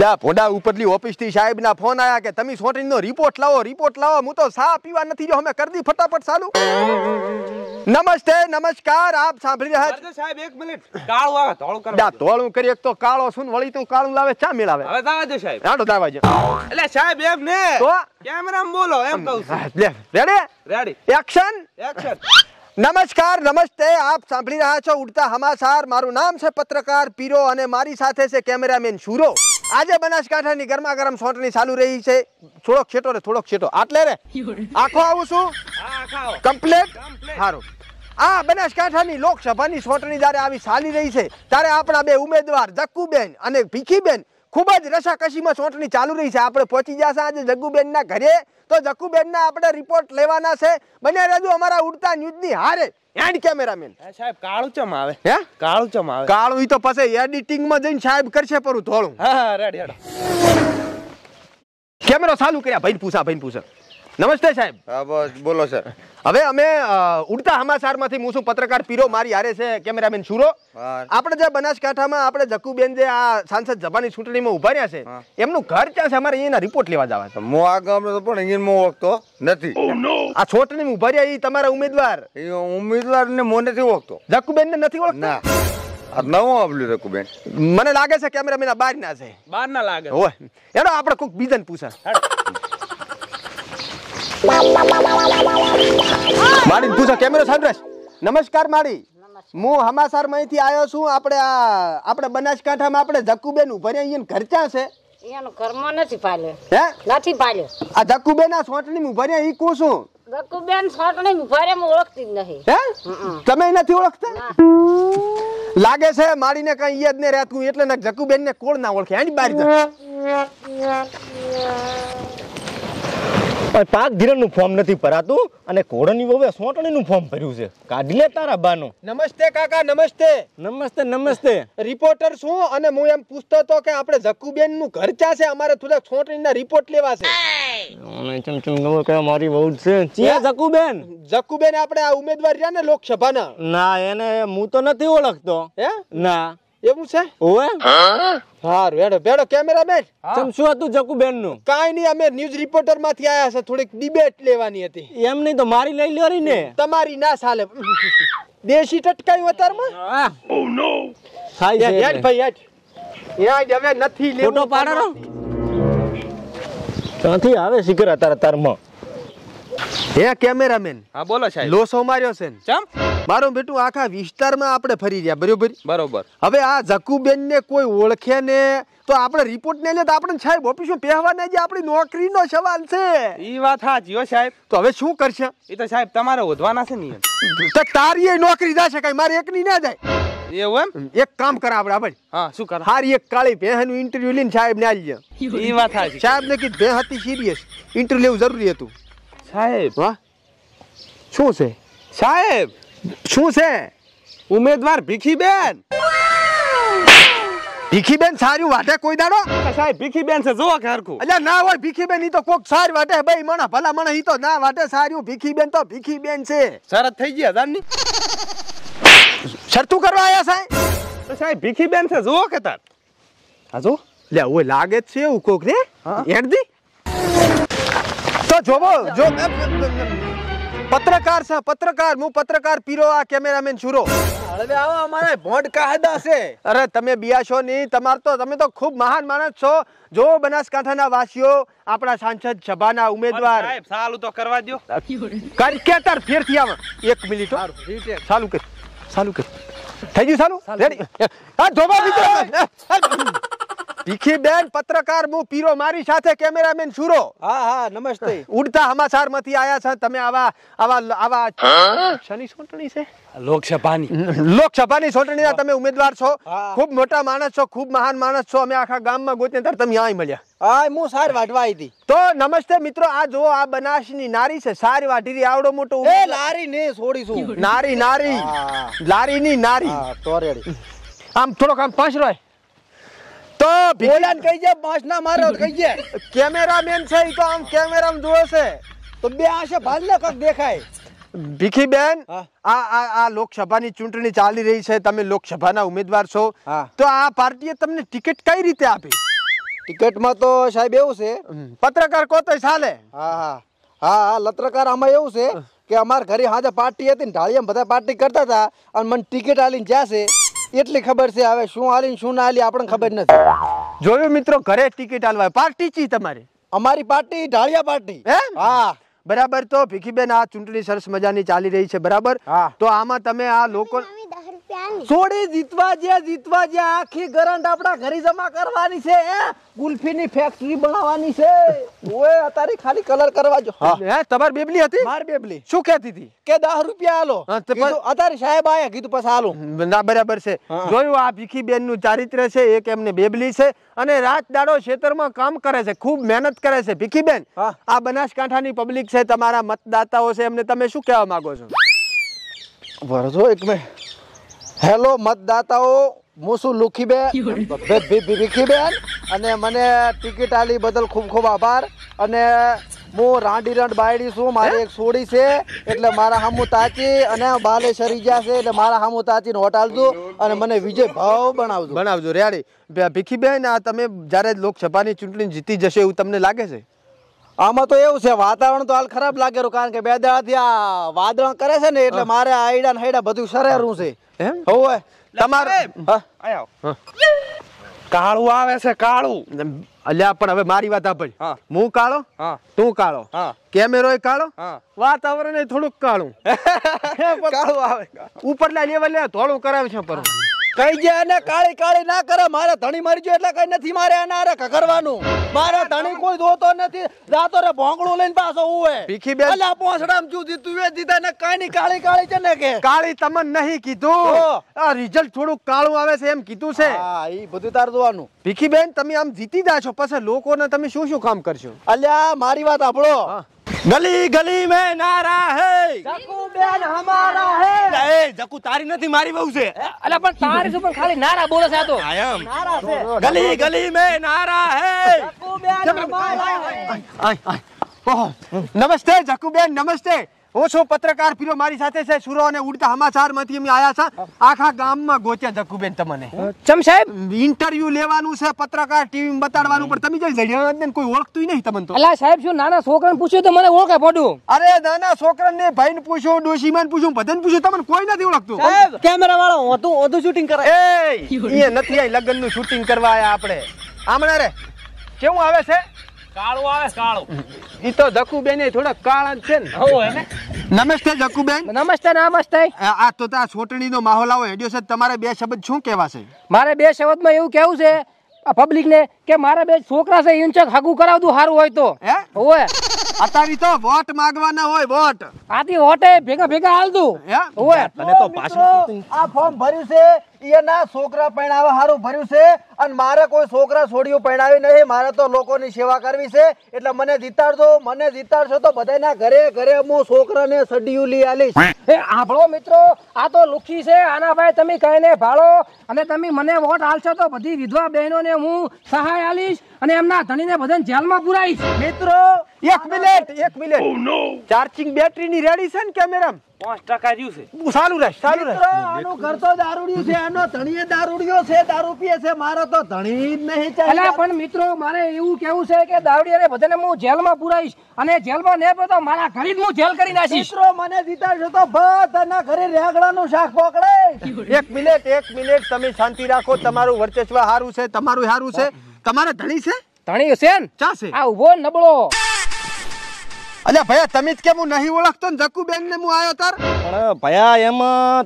દા ભોંડા ઉપરલી ઓફિસથી સાહેબના ફોન આયા કે તમે સોટરીનો રિપોર્ટ લાવો રિપોર્ટ લાવો હું તો સા પીવા નથી જો અમે કરી ફટાફટ ચાલુ નમસ્તે નમસ્કાર આપ સાંભળી રહ્યા છો સાહેબ એક મિનિટ કાળો આવે ધોળું કરો દા ધોળું કરી એક તો કાળો સુન વળી તું કાળું લાવે ચા મેળાવે હવે દાવા દે સાહેબ રાડો દાવા દે એટલે સાહેબ એમ ને તો કેમેરામાં બોલો એમ કહું છું લે રેડી રેડી એક્શન એક્શન નમસ્કાર નમસ્તે આપ સાંભળી રહ્યા છો ઉડતા હમાસાર મારું નામ છે પત્રકાર પીરો અને મારી સાથે છે કેમેરામેન શુરો આજે બનાસકાંઠાની ગરમા ગરમ સોટણી ચાલુ રહી છે થોડોક છેટો રે થોડોક છેટો આટલે રે આખો આવું છું કમ્પ્લેટ સારું આ બનાસકાંઠાની લોકસભાની સોટણી જ્યારે આવી ચાલી રહી છે ત્યારે આપણા બે ઉમેદવાર જક્કુબેન અને ભીખીબેન ખૂબ જ રસાકસીમાં ચોંટણી ચાલુ રહી છે આપણે પહોંચી જશે આજે જગ્ગુબેનના ઘરે તો જગ્ગુબેનના આપણે રિપોર્ટ લેવાના છે બને રહેજો અમારા ઉડતા ન્યૂઝની હારે એન્ડ કેમેરામેન સાહેબ કાળું ચમ આવે હે કાળું ચમ આવે કાળું ઈ તો પછી એડિટિંગમાં જઈને સાહેબ કરશે પરું થોડું હા રેડ રેડ કેમેરો ચાલુ કર્યા ભાઈ પૂછા ભાઈ પૂછા નમસ્તે સાહેબ બોલો સર હવે અમે ઉડતા હમાસારમાંથી હું શું પત્રકાર પીરો મારી હારે છે કેમેરામેન સુરો આપણે જે બનાસકાંઠામાં આપણે જકુબેન જે આ સાંસદ જબાની ચૂંટણીમાં ઉભા રહ્યા છે એમનું ઘર ક્યાં છે અમારે અહીંયા રિપોર્ટ લેવા જવા છે હું આ ગામ પણ અહીંયા હું ઓળખતો નથી oh, આ ચૂંટણીમાં ઉભા રહ્યા એ તમારા ઉમેદવાર ઉમેદવાર ને મોં નથી ઓળખતો જકુબેન ને નથી ઓળખતો નવું આપલું જકુબેન મને લાગે છે કેમેરામેન બહાર ના છે બહાર ના લાગે એનો આપણે કોઈક બીજાને પૂછા માડી તું કેમેરો સાંભળે નમસ્કાર માડી હું હમાસાર માંથી આવ્યો છું આપણે આ આપણે બનાસકાંઠામાં આપણે જક્કુબેન ઉભરે અહીંયા ઘરચા છે એનું ઘરમાં નથી પાલ્યો હે નથી પાલ્યો આ જક્કુબેન આ સોટણી ઉભરે ઈ કું છું જક્કુબેન સોટણી ઉભરે હું ઓળખતી જ હે તમે નથી ઓળખતા લાગે છે માડીને કઈ યાદ ને રહેતું એટલે ને જક્કુબેન ને કોણ ના ઓળખે એની બારી જા પણ પાક ધીરનનું ફોર્મ નથી ભરાતું અને કોડની વવે સોટણીનું ફોર્મ ભર્યું છે કાઢી લે તારા બાનું નમસ્તે કાકા નમસ્તે નમસ્તે નમસ્તે રિપોર્ટર છું અને હું એમ પૂછતો તો કે આપણે જકુબેન નું ઘર ચા છે અમારે થોડા સોટણીના રિપોર્ટ લેવા છે મારી વહુ છે ચિયા ઝકુબેન ઝકુબેન આપણે આ ઉમેદવાર રહ્યા ને લોકસભાના ના એને હું તો નથી ઓળખતો હે ના એવું છે ઓએ હારું હેડો બેડો કેમેરામેન તમ શું હતું જકુ બેન નું કાઈ નહીં અમે ન્યૂઝ રિપોર્ટર માંથી આયા છે થોડીક ડિબેટ લેવાની હતી એમ નહીં તો મારી લઈ લ્યો ને તમારી ના ચાલે દેશી ટટકાઈ વતરમાં હા ઓ નો હાય હેડ ભાઈ હેડ યાર હવે નથી લેવું ફોટો પાડો ક્યાંથી આવે શિખર તારા તારમાં હે કેમેરામેન હા બોલો સાહેબ લોસો માર્યો છે ચમ મારું બેટું આખા વિસ્તારમાં આપણે ફરી રહ્યા બરોબર બરોબર હવે આ જકુબેન ને કોઈ ઓળખે ને તો આપણે રિપોર્ટ ને આપણે સાહેબ ઓફિસમાં પહેવાના જે આપણી નોકરીનો સવાલ છે હવે શું કરશે એ તો સાહેબ તમારે વધવાના છે નિયમ તો તારી નોકરી જશે કઈ મારે એકની ના જાય એવું એમ એક કામ કરા આપણે હા શું કરા હારી એક કાળી ભેહનું ઇન્ટરવ્યુ લઈને સાહેબ ને આવી સાહેબ ને કીધું હતી સિરિયસ ઇન્ટરવ્યુ જરૂરી હતું સાહેબ શું છે સાહેબ શું છે ઉમેદવાર ભીખીબેન ભીખીબેન સારું વાટે કોઈ દાડો સાહેબ ભીખીબેન છે જોવા હરખું એટલે ના હોય ભીખીબેન ઈ તો કોક સારી વાટે ભાઈ મણા ભલા મણા ઈ તો ના વાટે સારું ભીખીબેન તો ભીખીબેન છે શરત થઈ ગયા સર તું કરવા આયા સાહેબ તો સાહેબ ભીખીબેન છે જોવો કે તાર હા લે ઓય લાગે છે એવું કોક રે એડ દી તો જોવો જો પત્રકાર છે પત્રકાર હું પત્રકાર પીરો આ કેમેરામેન છુરો હવે આવો અમારા ભોંડ કાયદા છે અરે તમે બિયાશો નહીં તમાર તો તમે તો ખૂબ મહાન માણસ છો જો બનાસકાંઠાના વાસીઓ આપણા સાંસદ સભાના ઉમેદવાર સાહેબ સાલું તો કરવા દો કર કે તાર ફેર થી આવ એક મિનિટ સાલું કે સાલું કે થઈ ગયું સાલું રેડી આ જોવા મિત્રો ભીખીબેન પત્રકાર હું પીરો મારી સાથે કેમેરામેન સુરો હા હા નમસ્તે ઉડતા સમાચાર માંથી આયા છે તમે આવા આવા આવા શની સોટણી છે લોકસભાની ઉમેદવાર છો ખૂબ મોટા માણસ છો ખૂબ મહાન માણસ છો અમે આખા ગામમાં ગોતને તાર આય હું સાર વાટવા તો નમસ્તે મિત્રો આ જો આ બનાસની નારી છે સાર વાટીરી આવડો મોટો લારી ને નારી નારી લારીની નારી આમ થોડોક આમ પાંચ રોય તો બોલાન કહી જે ના મારો કહી જે કેમેરામેન છે ઈ તો આમ કેમેરામાં જોવે છે તો બે આશે ભાલને કક દેખાય ભીખી બેન આ આ આ લોકસભાની ચૂંટણી ચાલી રહી છે તમે લોકસભાના ઉમેદવાર છો તો આ પાર્ટીએ તમને ટિકિટ કઈ રીતે આપી ટિકિટમાં તો સાહેબ એવું છે પત્રકાર કોતો ચાલે હા હા હા લત્રકાર પત્રકાર આમાં એવું છે કે અમારા ઘરે હાજર પાર્ટી હતી ને ઢાળીયા બધા પાર્ટી કરતા હતા અને મને ટિકિટ આલીને જશે એટલી ખબર છે હવે શું હાલી શું ના હાલી આપણને ખબર નથી જોયું મિત્રો ઘરે ટિકિટ હાલવા પાર્ટી ચી તમારી અમારી પાર્ટી ઢાળિયા પાર્ટી હે હા બરાબર તો ભીખીબેન આ ચૂંટણી સરસ મજાની ચાલી રહી છે બરાબર તો આમાં તમે આ લોકો સોડી જીતવા જે જીતવા જે આખી ગરંટ આપણા ઘરે જમા કરવાની છે હે ગુલ્ફીની ફેક્ટરી બનાવવાની છે ઓએ અતારી ખાલી કલર કરવા જો હે તમાર બેબલી હતી માર બેબલી શું કહેતી હતી કે 10 રૂપિયા હાલો કીધું અતારી સાહેબ આયા કીધું પછી હાલો ના બરાબર છે જોયું આ ભીખી બેન નું ચારિત્ર છે એક એમને બેબલી છે અને રાત દાડો ક્ષેત્રમાં કામ કરે છે ખૂબ મહેનત કરે છે ભીખી બેન આ બનાસકાંઠાની પબ્લિક છે તમારા મતદાતાઓ છે એમને તમે શું કહેવા માંગો છો વરજો એક મે હેલો મતદાતાઓ હું શું લુખીબેન બેન અને મને ટિકિટ આલી બદલ ખૂબ ખૂબ આભાર અને હું રાંડી રાંડ બાયડી છું મારી એક સોડી છે એટલે મારા હામું તાચી અને બાલે શરી ગયા છે એટલે મારા હામું તાચીને હોટ આલજો અને મને વિજય ભાવ બનાવજો બનાવજો રેડી ભીખી બેન આ તમે જ્યારે લોકસભાની ચૂંટણી જીતી જશે એવું તમને લાગે છે આમાં તો એવું છે વાતાવરણ તો હાલ ખરાબ લાગે કારણ કે બે દાડાથી આ વાદળ કરે છે ને એટલે મારે આઈડા હાઈડા બધું સરેરું છે હોવે તમારે કાળું આવે છે કાળું અલ્યા પણ હવે મારી વાત આપણ હું કાળો તું કાળો કેમેરો કાળો વાતાવરણ થોડુંક કાળું કાળું આવે ઉપરલા લેવલે થોડું કરાવે છે પર કઈ ગયા એને કાળી કાળી ના કરે મારે ધણી મરી ગયો એટલે કઈ નથી મારે એને આરે કકરવાનું મારે ધણી કોઈ જોતો નથી રાતો રે ભોંગળું લઈને પાછો ઉવે ભીખી બેન અલા પોસડામ જુ દીધું એ દીધા ને કઈ કાઈ કાળી કાળી છે ને કે કાળી તમને નહીં કીધું આ રિઝલ્ટ થોડું કાળું આવે છે એમ કીધું છે હા ઈ બધું તાર જોવાનું ભીખી બેન તમે આમ જીતી જા છો પછી લોકોને તમે શું શું કામ કરશો અલ્યા મારી વાત આપણો ગલી ગલી મે નારા હે જકુ બેન હમારા હે એ જકુ તારી નથી મારી બહુ છે અલા પણ તારી શું પણ ખાલી નારા બોલે છે આ તો આયમ નારા છે ગલી ગલી મે નારા હે જકુ બેન હમારા હે આય આય ઓહો નમસ્તે જકુ બેન નમસ્તે હું છું પત્રકાર ફીરો મારી સાથે છે સુરો અને ઉડતા સમાચારમાંથી અમે આયા છે આખા ગામમાં ગોચ્યા બેન તમને ચમ સાહેબ ઇન્ટરવ્યુ લેવાનું છે પત્રકાર ટીવી બતાડવાનું પણ તમે જઈ જડ્યા કોઈ ઓળખતું નહીં તમને તો સાહેબ શું નાના છોકરાને પૂછ્યું તો મને ઓળખે પડું અરે નાના છોકરાને ભાઈને પૂછ્યું ડોશીમાન પૂછ્યું બધાને પૂછ્યું તમને કોઈ નથી ઓળખતું સાહેબ કેમેરા વાળો હું તો ઓધું શૂટિંગ કરે એ એ નથી આઈ લગ્નનું શૂટિંગ કરવા આયા આપણે આમણે રે કેવું આવે છે કાળું આવે કાળું એ તો ધકુબેને થોડા કાળા છે ને હવે ને નમસ્તે જકુબેન નમસ્તે નમસ્તે આ તો આ છોટણીનો માહોલ આવો હેડ્યો છે તમારે બે શબ્દ શું કહેવા છે મારે બે શબ્દમાં એવું કેવું છે આ ને કે મારે બે છોકરા છે ઇન્ચક હાગુ કરાવતું સારું હોય તો હે હોય અતારી તો વોટ માંગવાના હોય વોટ આથી વોટે ભેગા ભેગા હાલતું હે હોય તને તો પાછું આ ફોર્મ ભર્યું છે એના છોકરા પરણાવવા સારું ભર્યું છે અને મારે કોઈ છોકરા છોડીઓ પરણાવી નહીં મારે તો લોકોની સેવા કરવી છે એટલે મને જીતાડજો મને જીતાડશો તો બધાના ઘરે ઘરે હું છોકરાને સડિયું લઈ આલીશ એ આપણો મિત્રો આ તો લુખી છે આના ભાઈ તમે કહીને ભાળો અને તમે મને વોટ આલશો તો બધી વિધવા બહેનોને હું સહાય આલીશ અને એમના ધણીને બધાને જેલમાં પુરાઈશ મિત્રો એક મિનિટ એક મિનિટ oh, ચાર્જિંગ બેટરીની રેડી છે ને કેમેરા ઘરે જ હું શાક પકડે એક મિનિટ એક મિનિટ તમે શાંતિ રાખો તમારું વર્ચસ્વ હારું છે તમારું હારું છે તમારે ધણી છે ધણી છે નબળો અલ્યા ભયા તમે જ કેમ હું નહીં ઓળખતો ને જકુબેન ને હું આવ્યો તાર પણ ભયા એમ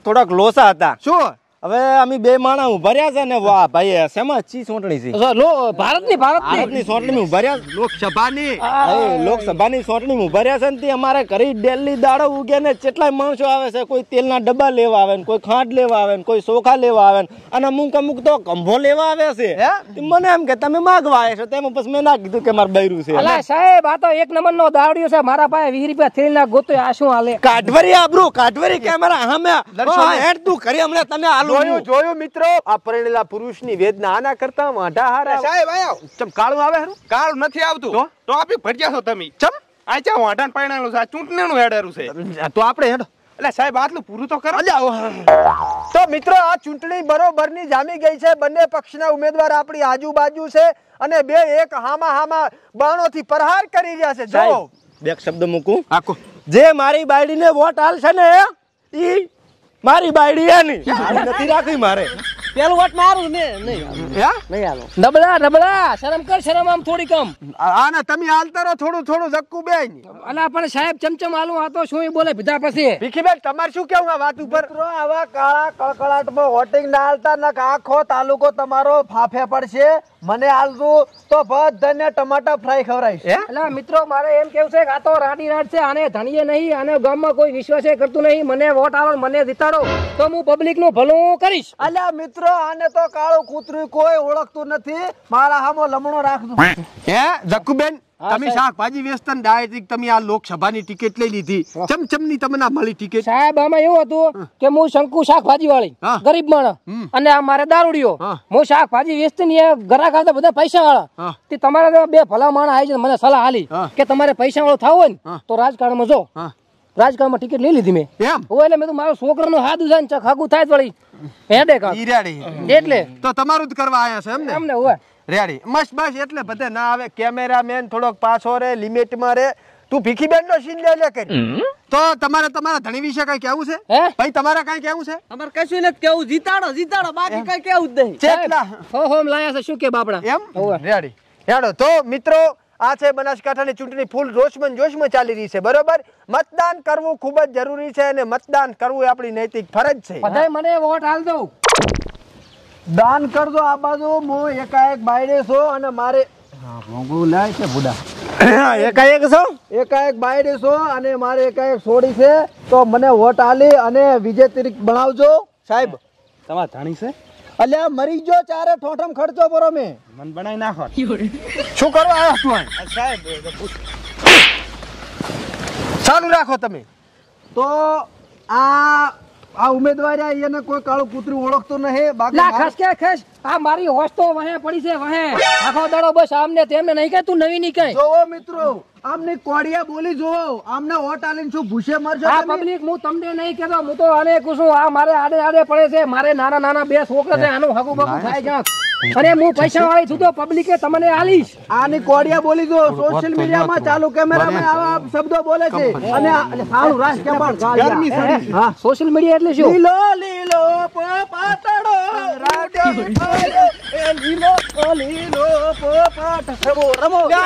થોડાક લોસા હતા શું હવે અમે બે માણા ઉભર્યા છે ને વાહ ભાઈ શેમાં ચી સોંટણી છે લો ભારતની ભારતની ભારતની સોંટણી ઉભર્યા લોકસભાની લોકસભાની સોંટણી ઉભર્યા છે ને અમારે કરી ડેલી દાડો ઉગે ને કેટલાય માણસો આવે છે કોઈ તેલના ડબ્બા લેવા આવે ને કોઈ ખાંડ લેવા આવે ને કોઈ સોખા લેવા આવે ને અને અમુક અમુક તો કંભો લેવા આવે છે મને એમ કે તમે માગવા આવે છે તેમ પછી મેં ના કીધું કે મારે બૈરું છે અલા સાહેબ આ તો એક નંબર નો દાવડિયો છે મારા પાસે વીસ રૂપિયા થેલી ના ગોતો આ શું હાલે કાઠવરી આબરૂ કાઠવરી કેમેરા હમે હેડ તું કરી હમણાં તમે હાલ જોયું જોયું મિત્રો આ પરણેલા પુરુષની વેદના આના કરતા વાંઢા હારા સાહેબ આયા ચમ કાળું આવે હરું કાળું નથી આવતું તો આપી ભટક્યા છો તમે ચમ આ ચા વાંઢાન પરણેલું છે ચૂંટણીનું હેડરું છે તો આપણે હેડો એટલે સાહેબ આટલું પૂરું તો કરો તો મિત્રો આ ચૂંટણી બરોબરની જામી ગઈ છે બંને પક્ષના ઉમેદવાર આપણી આજુબાજુ છે અને બે એક હામા હામા બાણો થી પ્રહાર કરી રહ્યા છે જો બે શબ્દ મૂકું આખો જે મારી ને વોટ હાલશે ને ઈ મારી બાયડી એની નથી રાખી મારે પેલું વટ મારું ને નહીં નહીં નબળા નબળા શરમ કર શરમ આમ થોડી કમ આને તમે હાલતા રહો થોડું થોડું જક્કું બે અને પણ સાહેબ ચમચમ હાલું આ તો શું બોલે પીધા પછી બેન તમારે શું કેવું આ વાત ઉપર આવા કાળા કળકળાટમાં હોટિંગ ના હાલતા ના આખો તાલુકો તમારો ફાફે પડશે મને આલજો તો બધાને ટમાટા ફ્રાય ખવરાઈશ એટલે મિત્રો મારે એમ કેવું છે કે આ તો રાડી રાડ છે આને ધણીએ નહીં આને ગામમાં કોઈ વિશ્વાસ એ કરતું નહીં મને વોટ આલો મને જીતાડો તો હું પબ્લિક નું ભલું કરીશ અલ્યા મિત્રો આને તો કાળું કૂતરું કોઈ ઓળખતું નથી મારા હામો લમણો રાખજો હે જકુબેન તમે શાકભાજી વેચતા ડાયરેક્ટ તમે આ લોકસભાની ટિકિટ લઈ લીધી ચમ ચમની તમને મળી ટિકિટ સાહેબ આમાં એવું હતું કે હું શંકુ શાકભાજી વાળી ગરીબ માણસ અને આ મારે દારૂડિયો હું શાકભાજી વેચતી ને ઘરા ખાતા બધા પૈસા વાળા તે તમારા બે ભલા માણસ આવી મને સલાહ હાલી કે તમારે પૈસા વાળો થવું હોય ને તો રાજકારણ માં જો રાજકામાં ટિકિટ લઈ લીધી મેં એમ હોય એટલે મેં તો મારો છોકરાનો હાદુ જાય ને ચક હાગું થાય વળી હેડે એટલે તો તમારું જ કરવા આયા છે એમ એમને હોય રેડી મસ્ત બસ એટલે બધે ના આવે કેમેરામેન થોડોક પાછો રે લિમિટમાં રે તું ભીખી બેન નો સીન લે લે કરી તો તમારે તમારા ધણી વિશે કઈ કેવું છે ભાઈ તમારે કઈ કેવું છે અમારે કશું નથી કેવું જીતાડો જીતાડો બાકી કઈ કેવું જ નહીં ચેટલા હો હોમ લાયા છે શું કે બાપડા એમ રેડી હેડો તો મિત્રો આ છે બનાસકાંઠાની ચૂંટણી ફૂલ રોશમાં જોશમાં ચાલી રહી છે બરોબર મતદાન કરવું ખૂબ જ જરૂરી છે અને મતદાન કરવું એ આપણી નૈતિક ફરજ છે મને વોટ હાલ દઉં દાન કરજો આ બાજુ હું એકાએક બાયડે છો અને મારે મોંઘું લાય છે બુડા એકાએક છો બાયડે છો અને મારે એકાએક છોડી છે તો મને વોટ હાલી અને વિજય તિરિક બનાવજો સાહેબ તમારે જાણી છે અલ્યા મરી ગયો ચારે ઠોઠમ ખર્ચો પરો મે મન બનાવી નાખો શું કરો આ તું સાહેબ ચાલુ રાખો તમે તો આ આ ઉમેદવાર એને કોઈ કાળું કૂતરું ઓળખતું નહીં બાકી ના ખસ ખસ આ મારી હોશ તો વહે પડી છે વહે આખો દાડો બસ આમને તેમને નહીં કે તું નવી નહીં કઈ જોવો મિત્રો આમને કોડિયા બોલી જોવો આમને ઓટ આલીને શું ભૂસે મરજો આ પબ્લિક હું તમને નહીં કહેતો હું તો આને કહું છું આ મારે આડે આડે પડે છે મારે નાના નાના બે છોકરા છે આનું હગુ બગુ થાય જાક અરે હું પૈસા વાળી છું તો પબ્લિકે તમને આલીશ આની કોડિયા બોલી દો સોશિયલ મીડિયામાં ચાલુ કેમેરામાં આવા શબ્દો બોલે છે અને સારું રાસ કે પણ હા સોશિયલ મીડિયા એટલે શું લીલો લીલો પાતળો લીલો લીલો પોપાટ રમો રમો એ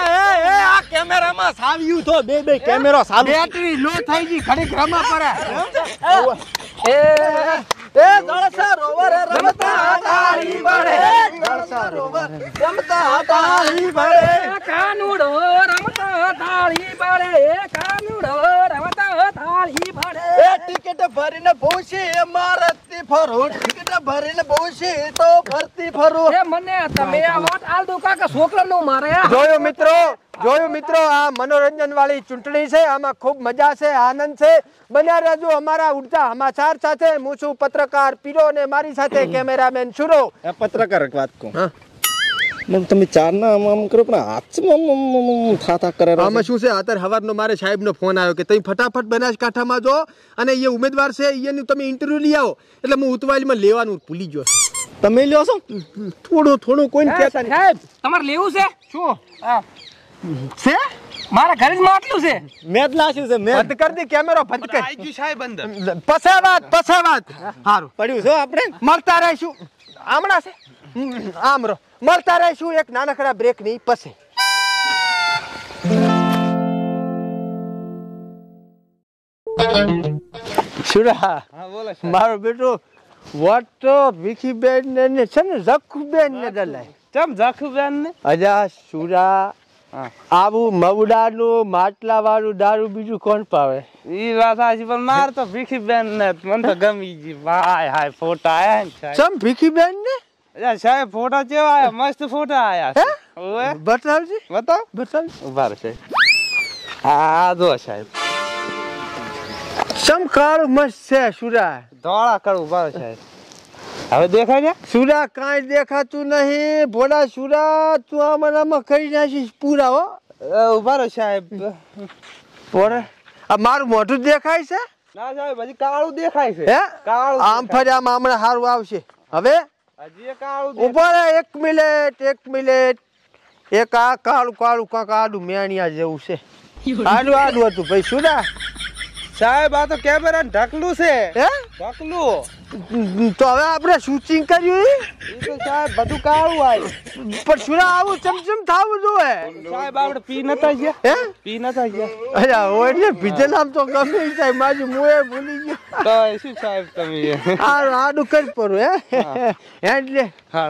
એ આ કેમેરામાં સાવ્યું તો બે બે કેમેરો સાવ બેટરી લો થઈ ગઈ ઘડીક રમા પડે એ એ જળસા રોવર રમતા હટારી ભળે જળસા રોવર રમતા હટારી ભળે કાનુડો રમતા હટારી ભળે કાનુડો રમતા હટારી ભળે એ ટિકિટ ભરીને ભૂસી મારતી ફરો ટિકિટ ભરીને ભૂસી તો ફરતી ફરો એ મને તમે આ વાત આલ દો કાકા છોકરાનો મારે જોયો મિત્રો જોયું મિત્રો આ મનોરંજન વાળી ચૂંટણી છે આમાં ખૂબ મજા છે આનંદ છે બન્યા રહેજો અમારા ઉડતા સમાચાર સાથે હું છું પત્રકાર પીરો ને મારી સાથે કેમેરામેન સુરો પત્રકાર વાત કહું હા તમે ચાર ના આમ આમ કરો પણ હાથમાં થાતા કરે આમાં શું છે આતર હવારનો મારે સાહેબનો ફોન આવ્યો કે તમે ફટાફટ બનાસકાંઠામાં જો અને એ ઉમેદવાર છે એનું તમે ઇન્ટરવ્યુ લઈ આવો એટલે હું ઉતવાલીમાં લેવાનું ભૂલી ગયો તમે લ્યો છો થોડું થોડું કોઈ સાહેબ તમારે લેવું છે શું છે મારા ઘરે માં આટલું છે મેં જ છે મેં બંધ દે કેમેરો બંધ કરી આઈ ગયું સાહેબ અંદર પછે વાત પછે વાત હારું પડ્યું છે આપણે મળતા રહીશું આમણા છે આમ મળતા રહીશું એક નાનકડા બ્રેક ની પછે શુરા મારો બેટો વોટ્સઅપ વિકીબેન ને છે ને ઝખુબેન ને દલાય કેમ ઝખુબેન ને અજા શુરા આવું મવડાનું માટલા વાળું દારૂ બીજું કોણ પાવે ઈ વાત સાચી પણ માર તો ભીખી બેન ને મને તો ગમી ગઈ હાય હાય ફોટા આયા ને સમ ભીખી બેન ને સાહેબ ફોટા કેવા આયા મસ્ત ફોટા આયા ઓએ બતાવજી બતાવ બતાવ ઉભા રહે હા જો સાહેબ સમ કાળું મસ્ત છે સુરા ધોળા કાળું ઉભા સાહેબ હવે દેખાય ને સુરા કાંઈ દેખાતું નહીં ભોડા સુરા તું આમાં કરી નાખીશ પૂરા હો ઉભા રહો સાહેબ ભોડા આ મારું મોઢું દેખાય છે કાળું દેખાય છે હે કાળું આમ ફરી આમ હમણાં સારું આવશે હવે કાળું એક મિનિટ એક મિનિટ એક આ કાળું કાળું કાંક આડું મેણિયા જેવું છે આડું આડું હતું ભાઈ સુરા સાહેબ આ તો કેમેરા ઢકલું છે હે ઢકલું તો હવે આપણે શૂટિંગ કર્યું સાહેબ બધું કાળું આવ્યું પણ સુરા આવું ચમચમ થાવું જોઈએ સાહેબ આપણે પી નતા ગયા હે પી નતા ગયા અરે ઓ એટલે પીધે નામ તો ગમે સાહેબ માજુ મોએ ભૂલી ગયો તો શું સાહેબ તમે આ આડું કરી પડું હે એટલે હા